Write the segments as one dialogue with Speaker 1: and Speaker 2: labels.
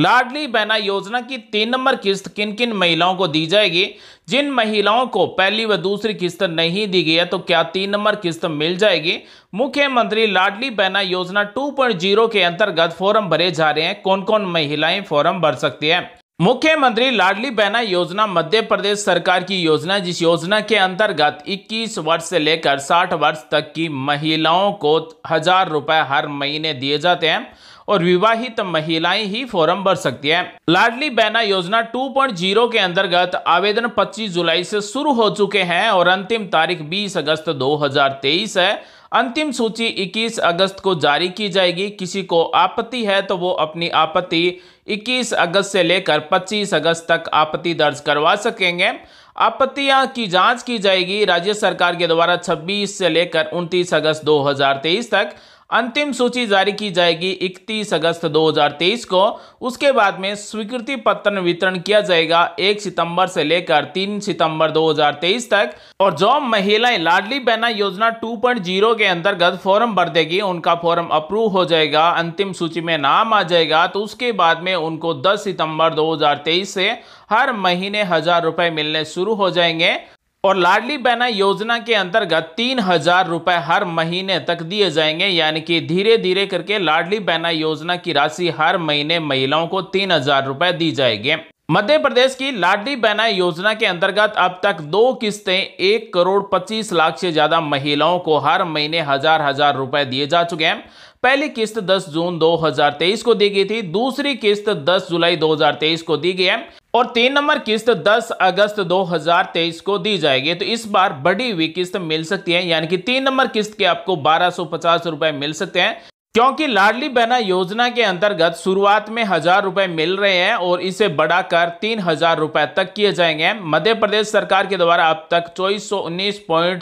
Speaker 1: लाडली बहना योजना की तीन नंबर किस्त किन किन महिलाओं को दी जाएगी जिन महिलाओं को पहली व दूसरी किस्त नहीं दी गई है तो क्या तीन नंबर किस्त मिल जाएगी मुख्यमंत्री लाडली बहना योजना 2.0 के अंतर्गत फॉर्म भरे जा रहे हैं कौन कौन महिलाएं फॉर्म भर सकती हैं मुख्यमंत्री लाडली बहना योजना मध्य प्रदेश सरकार की योजना जिस योजना के अंतर्गत 21 वर्ष से लेकर 60 वर्ष तक की महिलाओं को हजार रुपए हर महीने दिए जाते हैं और विवाहित महिलाएं ही फॉर्म भर सकती है लाडली बहना योजना 2.0 के अंतर्गत आवेदन 25 जुलाई से शुरू हो चुके हैं और अंतिम तारीख 20 अगस्त 2023 है अंतिम सूची 21 अगस्त को जारी की जाएगी किसी को आपत्ति है तो वो अपनी आपत्ति 21 अगस्त से लेकर 25 अगस्त तक आपत्ति दर्ज करवा सकेंगे आपत्तियां की जांच की जाएगी राज्य सरकार के द्वारा 26 से लेकर 29 अगस्त 2023 तक अंतिम सूची जारी की जाएगी 31 अगस्त 2023 को उसके बाद में स्वीकृति पत्र वितरण किया जाएगा 1 सितंबर से लेकर 3 सितंबर 2023 तक और जो महिलाएं लाडली बहना योजना 2.0 के अंतर्गत फॉर्म भर देगी उनका फॉर्म अप्रूव हो जाएगा अंतिम सूची में नाम आ जाएगा तो उसके बाद में उनको दस सितंबर दो से हर महीने हजार रुपए मिलने शुरू हो जाएंगे और लाडली बहना योजना के अंतर्गत तीन हजार रुपए हर महीने तक दिए जाएंगे यानी कि धीरे धीरे करके लाडली बहना योजना की राशि हर महीने महिलाओं को तीन हजार रुपए दी जाएगी मध्य प्रदेश की लाडली बहना योजना के अंतर्गत अब तक दो किस्तें एक करोड़ पच्चीस लाख से ज़्यादा महिलाओं को हर महीने हजार हजार रुपए दिए जा चुके हैं पहली किस्त 10 जून 2023 को दी गई थी दूसरी किस्त 10 जुलाई 2023 को दी गई है और तीन नंबर किस्त 10 अगस्त 2023 को दी जाएगी तो इस बार बड़ी हुई किस्त मिल सकती है यानी कि तीन नंबर किस्त के आपको बारह रुपए मिल सकते हैं क्योंकि लाडली बहना योजना के अंतर्गत शुरुआत में हजार रुपए मिल रहे हैं और इसे बढ़ाकर तीन हजार रुपए तक किए जाएंगे मध्य प्रदेश सरकार के द्वारा अब तक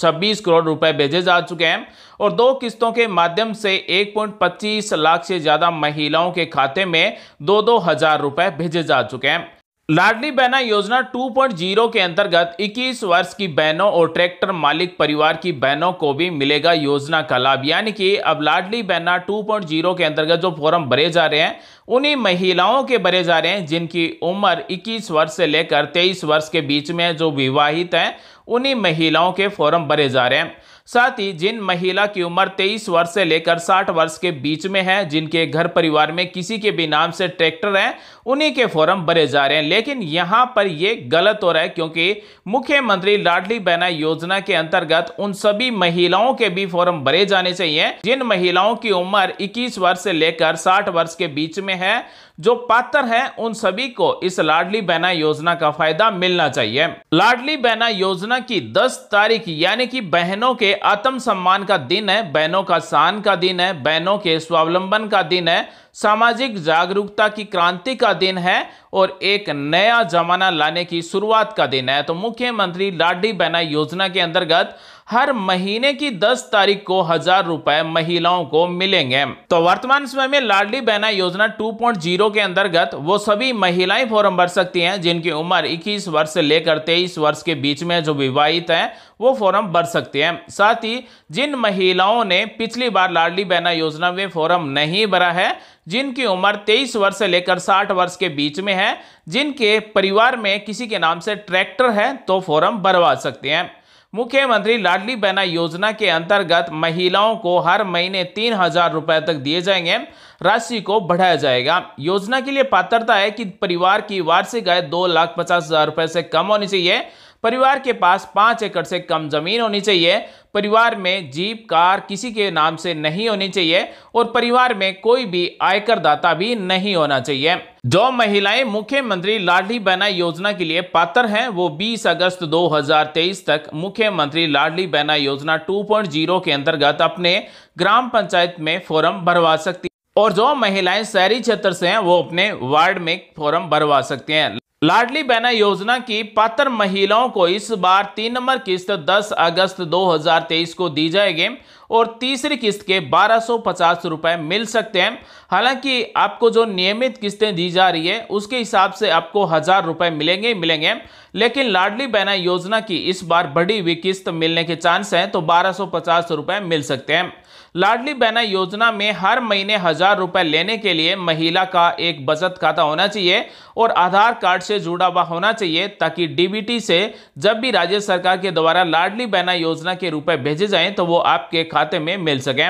Speaker 1: चौबीस करोड़ रुपए भेजे जा चुके हैं और दो किस्तों के माध्यम से 1.25 लाख से ज़्यादा महिलाओं के खाते में दो दो हजार रुपए भेजे जा चुके हैं लाडली बहना योजना 2.0 के अंतर्गत 21 वर्ष की बहनों और ट्रैक्टर मालिक परिवार की बहनों को भी मिलेगा योजना का लाभ यानी कि अब लाडली बहना 2.0 के अंतर्गत जो फॉर्म भरे जा रहे हैं उन्हीं महिलाओं के भरे जा रहे हैं जिनकी उम्र 21 वर्ष से लेकर 23 वर्ष के बीच में जो विवाहित हैं उन्हीं महिलाओं के फॉर्म भरे जा रहे हैं साथ ही जिन महिला की उम्र 23 वर्ष से लेकर 60 वर्ष के बीच में है जिनके घर परिवार में किसी के भी नाम से ट्रैक्टर है उन्हीं के फॉर्म भरे जा रहे हैं लेकिन यहाँ पर ये गलत हो रहा है क्योंकि मुख्यमंत्री लाडली बहना योजना के अंतर्गत उन सभी महिलाओं के भी फॉर्म भरे जाने चाहिए जिन महिलाओं की उम्र इक्कीस वर्ष से लेकर साठ वर्ष के बीच में है जो पात्र हैं उन सभी को इस लाडली बहना योजना का फायदा मिलना चाहिए लाडली बहना योजना की 10 तारीख यानी कि बहनों के आत्म सम्मान का दिन है बहनों का शान का दिन है बहनों के स्वावलंबन का दिन है सामाजिक जागरूकता की क्रांति का दिन है और एक नया जमाना लाने की शुरुआत का दिन है तो मुख्यमंत्री लाडी बहना योजना के अंतर्गत हर महीने की 10 तारीख को हजार रुपए महिलाओं को मिलेंगे तो वर्तमान समय में लाडली बहना योजना 2.0 के अंतर्गत वो सभी महिलाएं फॉर्म भर सकती हैं जिनकी उम्र 21 वर्ष से लेकर 23 वर्ष के बीच में जो विवाहित हैं वो फॉर्म भर सकती हैं साथ ही जिन महिलाओं ने पिछली बार लाडली बहना योजना में फॉर्म नहीं भरा है जिनकी उम्र 23 वर्ष से लेकर 60 वर्ष के बीच में है जिनके परिवार में किसी के नाम से ट्रैक्टर है तो फॉर्म भरवा सकते हैं मुख्यमंत्री लाडली बहना योजना के अंतर्गत महिलाओं को हर महीने तीन हजार रुपये तक दिए जाएंगे राशि को बढ़ाया जाएगा योजना के लिए पात्रता है कि परिवार की वार्षिक आय दो लाख पचास हजार रुपये से कम होनी चाहिए परिवार के पास पाँच एकड़ से कम जमीन होनी चाहिए परिवार में जीप कार किसी के नाम से नहीं होनी चाहिए और परिवार में कोई भी आयकर दाता भी नहीं होना चाहिए जो महिलाएं मुख्यमंत्री लाडली बहना योजना के लिए पात्र हैं वो 20 अगस्त 2023 तक मुख्यमंत्री लाडली बहना योजना 2.0 के अंतर्गत अपने ग्राम पंचायत में फॉर्म भरवा सकती और जो महिलाएं शहरी क्षेत्र से हैं वो अपने वार्ड में फॉर्म भरवा सकते हैं लाडली बहना योजना की पात्र महिलाओं को इस बार तीन नंबर किस्त 10 अगस्त 2023 को दी जाएगी और तीसरी किस्त के बारह सौ पचास मिल सकते हैं हालांकि आपको जो नियमित किस्तें दी जा रही है उसके हिसाब से आपको हज़ार रुपये मिलेंगे ही मिलेंगे लेकिन लाडली बहना योजना की इस बार बढ़ी हुई किस्त मिलने के चांस हैं तो बारह सौ पचास मिल सकते हैं लाडली बहना योजना में हर महीने हज़ार रुपए लेने के लिए महिला का एक बचत खाता होना चाहिए और आधार कार्ड से जुड़ा हुआ होना चाहिए ताकि डीबीटी से जब भी राज्य सरकार के द्वारा लाडली बहना योजना के रुपए भेजे जाएं तो वो आपके खाते में मिल सके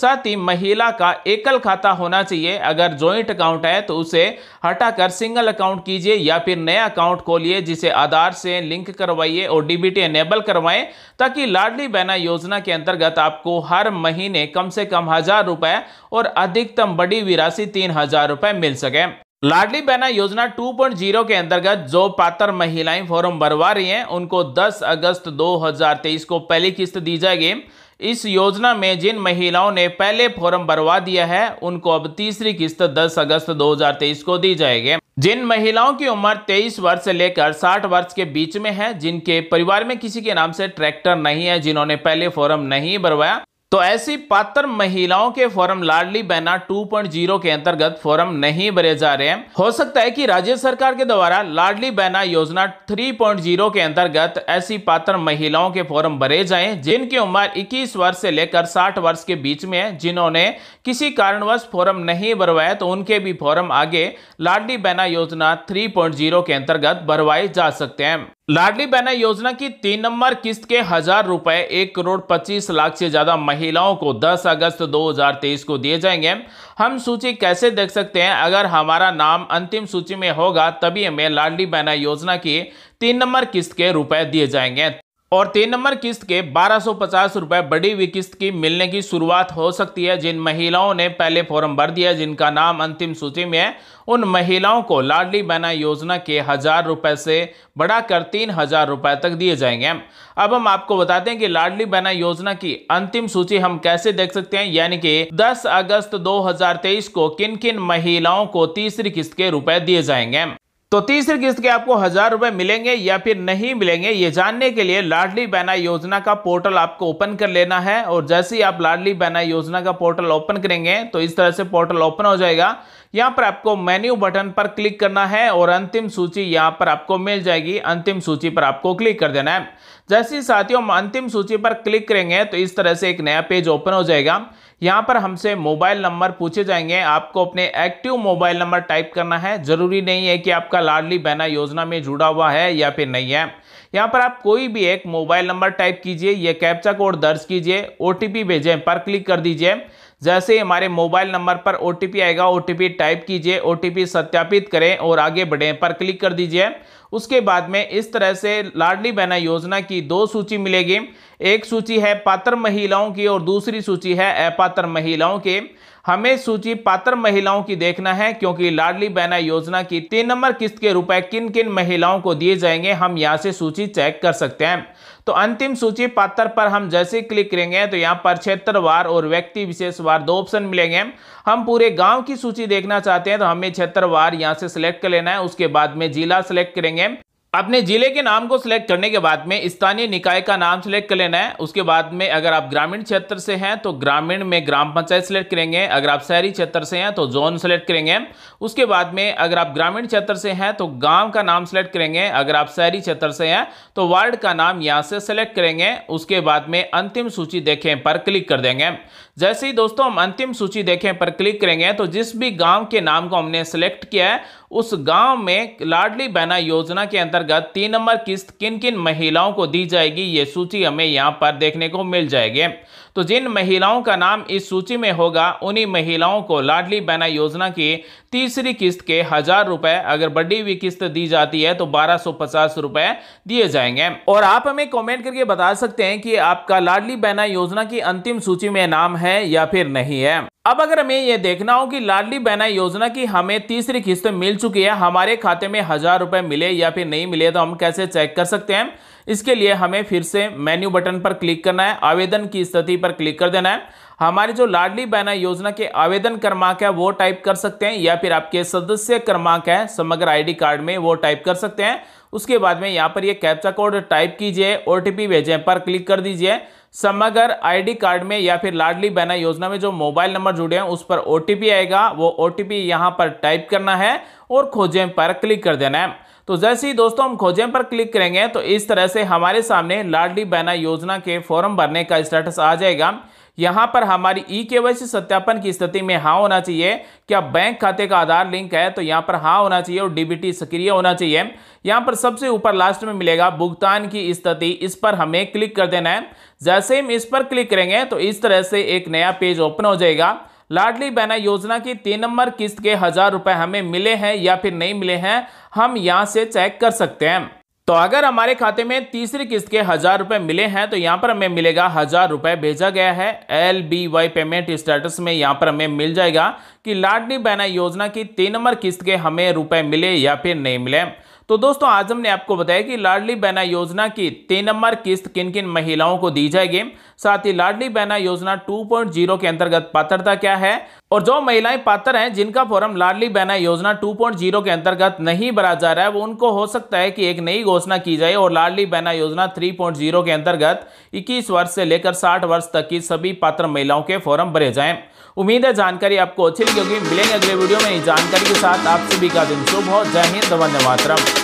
Speaker 1: साथ ही महिला का एकल खाता होना चाहिए अगर ज्वाइंट अकाउंट है तो उसे हटाकर सिंगल अकाउंट कीजिए या फिर नया अकाउंट खोलिए जिसे आधार से लिंक करवाइए और डीबीटी एनेबल करवाएं ताकि लाडली बहना योजना के अंतर्गत आपको हर महीने कम से कम हजार रुपए और अधिकतम बड़ी विरासी तीन हजार रुपए मिल सके लाडली बहना योजना 2.0 के अंतर्गत जो पात्र महिलाएं फॉर्म भरवा रही हैं उनको 10 अगस्त 2023 को पहली किस्त दी जाएगी इस योजना में जिन महिलाओं ने पहले फॉर्म भरवा दिया है उनको अब तीसरी किस्त 10 अगस्त 2023 को दी जाएगी जिन महिलाओं की उम्र 23 वर्ष से लेकर 60 वर्ष के बीच में है जिनके परिवार में किसी के नाम से ट्रैक्टर नहीं है जिन्होंने पहले फॉर्म नहीं भरवाया तो ऐसी पात्र महिलाओं के फॉर्म लाडली बहना 2.0 के अंतर्गत फॉर्म नहीं भरे जा रहे हैं हो सकता है कि राज्य सरकार के द्वारा लाडली बहना योजना 3.0 के अंतर्गत ऐसी पात्र महिलाओं के फॉर्म भरे जाएं जिनकी उम्र 21 वर्ष से लेकर 60 वर्ष के बीच में है जिन्होंने किसी कारणवश फॉर्म नहीं भरवाया तो उनके भी फॉर्म आगे लाडली बहना योजना थ्री के अंतर्गत भरवाए जा सकते हैं लाडली बहना योजना की तीन नंबर किस्त के हजार रुपए एक करोड़ पच्चीस लाख से ज्यादा महिलाओं को 10 अगस्त 2023 को दिए जाएंगे हम सूची कैसे देख सकते हैं अगर हमारा नाम अंतिम सूची में होगा तभी हमें लाडली बहना योजना की तीन नंबर किस्त के रुपए दिए जाएंगे और तीन नंबर किस्त के बारह सौ पचास हुई किस्त की मिलने की शुरुआत हो सकती है जिन महिलाओं ने पहले फॉर्म भर दिया जिनका नाम अंतिम सूची में है उन महिलाओं को लाडली बहना योजना के हज़ार रुपए से बढ़ाकर तीन हज़ार रुपए तक दिए जाएंगे अब हम आपको बताते हैं कि लाडली बहना योजना की अंतिम सूची हम कैसे देख सकते हैं यानी कि 10 अगस्त 2023 को किन किन महिलाओं को तीसरी किस्त के रुपए दिए जाएंगे तो तीसरी किस्त के आपको हजार रुपए मिलेंगे या फिर नहीं मिलेंगे ये जानने के लिए लाडली बहना योजना का पोर्टल आपको ओपन कर लेना है और जैसे ही आप लाडली बहना योजना का पोर्टल ओपन करेंगे तो इस तरह से पोर्टल ओपन हो जाएगा यहाँ पर आपको मेन्यू बटन पर क्लिक करना है और अंतिम सूची यहाँ पर आपको मिल जाएगी अंतिम सूची पर आपको क्लिक कर देना है जैसे ही साथियों अंतिम सूची पर क्लिक करेंगे तो इस तरह से एक नया पेज ओपन हो जाएगा यहाँ पर हमसे मोबाइल नंबर पूछे जाएंगे आपको अपने एक्टिव मोबाइल नंबर टाइप करना है ज़रूरी नहीं है कि आपका लाडली बहना योजना में जुड़ा हुआ है या फिर नहीं है यहाँ पर आप कोई भी एक मोबाइल नंबर टाइप कीजिए यह कैप्चा कोड दर्ज कीजिए ओ भेजें पर क्लिक कर दीजिए जैसे ही हमारे मोबाइल नंबर पर ओ आएगा ओ टाइप कीजिए ओ सत्यापित करें और आगे बढ़ें पर क्लिक कर दीजिए उसके बाद में इस तरह से लाडली बहना योजना की दो सूची मिलेगी एक सूची है पात्र महिलाओं की और दूसरी सूची है अपात्र महिलाओं के हमें सूची पात्र महिलाओं की देखना है क्योंकि लाडली बहना योजना की तीन नंबर किस्त के रुपए किन किन महिलाओं को दिए जाएंगे हम यहाँ से सूची चेक कर सकते हैं तो अंतिम सूची पात्र पर हम जैसे क्लिक करेंगे तो यहाँ पर क्षेत्रवार और व्यक्ति विशेषवार दो ऑप्शन मिलेंगे हम पूरे गांव की सूची देखना चाहते हैं तो हमें क्षेत्रवार यहाँ से सिलेक्ट कर लेना है उसके बाद में जिला सेलेक्ट करेंगे करेंगे अपने ज़िले के नाम को सिलेक्ट करने के बाद में स्थानीय निकाय का नाम सिलेक्ट कर लेना है उसके बाद में अगर आप ग्रामीण क्षेत्र से हैं तो ग्रामीण में ग्राम पंचायत सिलेक्ट करेंगे अगर आप शहरी क्षेत्र से हैं तो जोन सिलेक्ट करेंगे उसके बाद में अगर आप ग्रामीण क्षेत्र से हैं तो गांव का नाम सिलेक्ट करेंगे अगर आप शहरी क्षेत्र से हैं तो वार्ड का नाम यहाँ से सिलेक्ट करेंगे उसके बाद में अंतिम सूची देखें पर क्लिक कर देंगे जैसे ही दोस्तों हम अंतिम सूची देखें पर क्लिक करेंगे तो जिस भी गांव के नाम को हमने सेलेक्ट किया है उस गांव में लाडली बहना योजना के अंतर्गत तीन नंबर किस्त किन किन महिलाओं को दी जाएगी ये सूची हमें यहाँ पर देखने को मिल जाएगी तो जिन महिलाओं का नाम इस सूची में होगा उन्हीं महिलाओं को लाडली बहना योजना की तीसरी किस्त के हज़ार रुपए अगर बड़ी हुई किस्त दी जाती है तो बारह सौ पचास रुपए दिए जाएंगे और आप हमें कमेंट करके बता सकते हैं कि आपका लाडली बहना योजना की अंतिम सूची में नाम है या फिर नहीं है अब अगर हमें यह देखना हो कि लाडली बहना योजना की हमें तीसरी किस्त मिल चुकी है हमारे खाते में हजार रुपए मिले या फिर नहीं मिले तो हम कैसे चेक कर सकते हैं इसके लिए हमें फिर से मेन्यू बटन पर क्लिक करना है आवेदन की स्थिति पर क्लिक कर देना है हमारी जो लाडली बहना योजना के आवेदन क्रमांक है वो टाइप कर सकते हैं या फिर आपके सदस्य क्रमांक है समग्र आईडी कार्ड में वो टाइप कर सकते हैं उसके बाद में यहाँ पर ये कैप्चा कोड टाइप कीजिए ओ भेजें पर क्लिक कर दीजिए समगर आईडी कार्ड में या फिर लाडली बहना योजना में जो मोबाइल नंबर जुड़े हैं उस पर ओ आएगा वो ओटीपी टी यहाँ पर टाइप करना है और खोजें पर क्लिक कर देना है तो जैसे ही दोस्तों हम खोजें पर क्लिक करेंगे तो इस तरह से हमारे सामने लाडली बहना योजना के फॉर्म भरने का स्टेटस आ जाएगा यहाँ पर हमारी ई e के सत्यापन की स्थिति में हाँ होना चाहिए क्या बैंक खाते का आधार लिंक है तो यहाँ पर हाँ होना चाहिए और डीबीटी सक्रिय होना चाहिए यहाँ पर सबसे ऊपर लास्ट में मिलेगा भुगतान की स्थिति इस पर हमें क्लिक कर देना है जैसे हम इस पर क्लिक करेंगे तो इस तरह से एक नया पेज ओपन हो जाएगा लाडली बहना योजना की तीन नंबर किस्त के हज़ार रुपए हमें मिले हैं या फिर नहीं मिले हैं हम यहाँ से चेक कर सकते हैं तो अगर हमारे खाते में तीसरी किस्त के हज़ार रुपए मिले हैं तो यहां पर हमें मिलेगा हज़ार रुपए भेजा गया है L B Y payment status में यहां पर हमें मिल जाएगा कि लाडली बहना योजना की तीन नंबर किस्त के हमें रुपए मिले या फिर नहीं मिले तो दोस्तों आज हमने आपको बताया कि लाडली बहना योजना की तीन नंबर किस्त किन किन महिलाओं को दी जाएगी साथ ही लाडली बहना योजना 2.0 के अंतर्गत पात्रता क्या है और जो महिलाएं पात्र हैं जिनका फॉर्म लाडली बहना योजना 2.0 के अंतर्गत नहीं भरा जा रहा है वो उनको हो सकता है कि एक नई घोषणा की जाए और लाडली बहना योजना 3.0 के अंतर्गत 21 वर्ष से लेकर 60 वर्ष तक की सभी पात्र महिलाओं के फॉर्म भरे जाएं उम्मीद है जानकारी आपको अच्छी लगी होगी मिलेंगे अगले वीडियो में इस जानकारी के साथ आप सभी का दिन शुभ हो जय हिंद वंदे मातरम